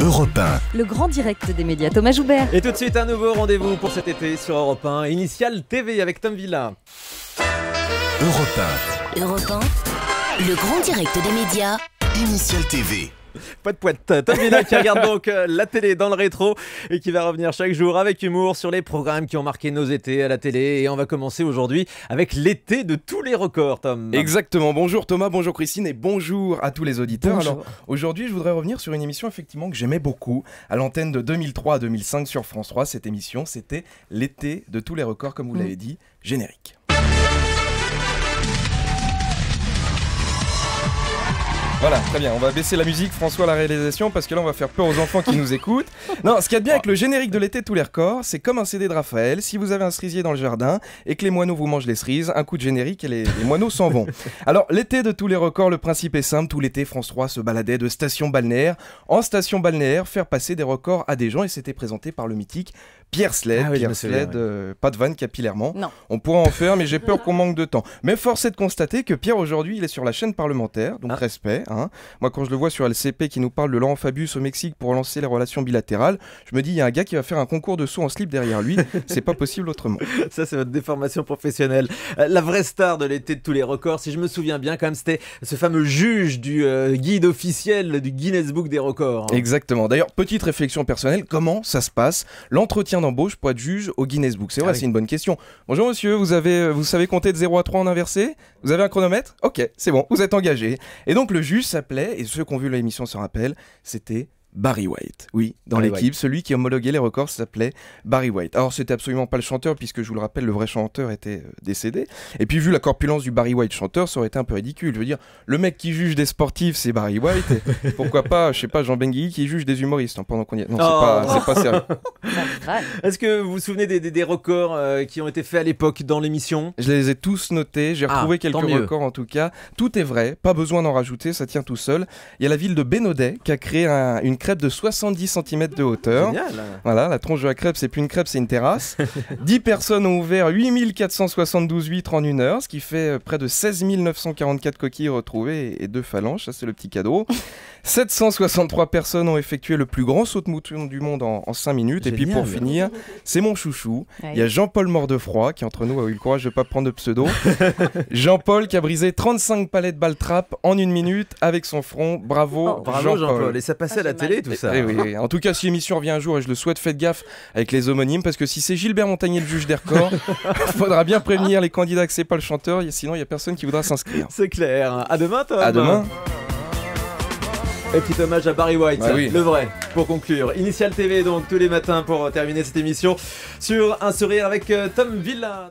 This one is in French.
Europe 1. Le grand direct des médias, Thomas Joubert. Et tout de suite, un nouveau rendez-vous pour cet été sur Europe 1. Initial TV avec Tom Villa. Europe 1. Europe Le grand direct des médias. Initial TV. Pas de poète. Tom qui regarde donc euh, la télé dans le rétro et qui va revenir chaque jour avec humour sur les programmes qui ont marqué nos étés à la télé. Et on va commencer aujourd'hui avec l'été de tous les records, Tom. Exactement. Bonjour Thomas, bonjour Christine et bonjour à tous les auditeurs. Alors aujourd'hui, je voudrais revenir sur une émission effectivement que j'aimais beaucoup à l'antenne de 2003 à 2005 sur France 3. Cette émission, c'était l'été de tous les records, comme vous mm. l'avez dit, générique. Voilà, très bien. On va baisser la musique, François, la réalisation, parce que là, on va faire peur aux enfants qui nous écoutent. Non, ce qu'il y a de bien avec le générique de l'été tous les records, c'est comme un CD de Raphaël. Si vous avez un cerisier dans le jardin et que les moineaux vous mangent les cerises, un coup de générique et les, moineaux s'en vont. Alors, l'été de tous les records, le principe est simple. Tout l'été, François 3 se baladait de station balnéaire en station balnéaire, faire passer des records à des gens et c'était présenté par le mythique Pierre Sled, ah Pierre Sled, euh, pas de vanne capillairement. On pourrait en faire, mais j'ai peur qu'on manque de temps. Mais force est de constater que Pierre aujourd'hui, il est sur la chaîne parlementaire, donc ah. respect. Hein. Hein. Moi, quand je le vois sur LCP qui nous parle de Laurent Fabius au Mexique pour relancer les relations bilatérales, je me dis, il y a un gars qui va faire un concours de saut en slip derrière lui. c'est pas possible autrement. Ça, c'est votre déformation professionnelle. Euh, la vraie star de l'été de tous les records, si je me souviens bien, quand même, c'était ce fameux juge du euh, guide officiel du Guinness Book des records. Exactement. D'ailleurs, petite réflexion personnelle, comment ça se passe l'entretien d'embauche pour être juge au Guinness Book C'est vrai, ah c'est une bonne question. Bonjour monsieur, vous, avez, euh, vous savez compter de 0 à 3 en inversé Vous avez un chronomètre Ok, c'est bon, vous êtes engagé. Et donc le juge s'appelait, et ceux qui ont vu l'émission se rappellent, c'était Barry White. Oui, dans l'équipe, celui qui homologuait les records s'appelait Barry White. Alors c'était absolument pas le chanteur puisque je vous le rappelle, le vrai chanteur était euh, décédé. Et puis vu la corpulence du Barry White chanteur, ça aurait été un peu ridicule. Je veux dire, le mec qui juge des sportifs, c'est Barry White. pourquoi pas, je sais pas, Jean Bengui qui juge des humoristes hein, pendant qu'on y est. Non, c'est pas, oh. sérieux. Est-ce que vous vous souvenez des, records euh, qui ont été faits à l'époque dans l'émission Je les ai tous notés. J'ai ah, retrouvé quelques records en tout cas. Tout est vrai. Pas besoin d'en rajouter. Ça tient tout seul. Il y a la ville de Bénodet qui a créé une crêpe de 70 cm de hauteur. Voilà, la tronche de la crêpe, c'est plus une crêpe, c'est une terrasse. 10 personnes ont ouvert 8472 huîtres en une heure, ce qui fait euh, près de 16 944 coquilles retrouvées et deux phalanges, ça c'est le petit cadeau. 763 personnes ont effectué le plus grand saut de mouton du monde en, 5 minutes. Et puis pour finir, c'est mon chouchou. Il y a Jean-Paul Mordefroid qui entre nous a eu le courage de ne pas prendre de pseudo. Jean-Paul qui a brisé 35 palais de baltrap en une minute avec son front. Bravo, oh, Jean-Paul. et ça passait à la ah, télé eh, eh en tout cas, si l'émission revient un jour, et je le souhaite, faites gaffe avec les homonymes, parce que si c'est Gilbert Montagnier le juge des records, faudra bien prévenir les candidats que c'est pas le chanteur, sinon il y a personne qui voudra s'inscrire. C'est clair. À demain, Tom. À demain. Et petit hommage à Barry White, bah le vrai, pour conclure. Initial TV, donc, tous les matins pour terminer cette émission sur un sourire avec euh, Tom Villa.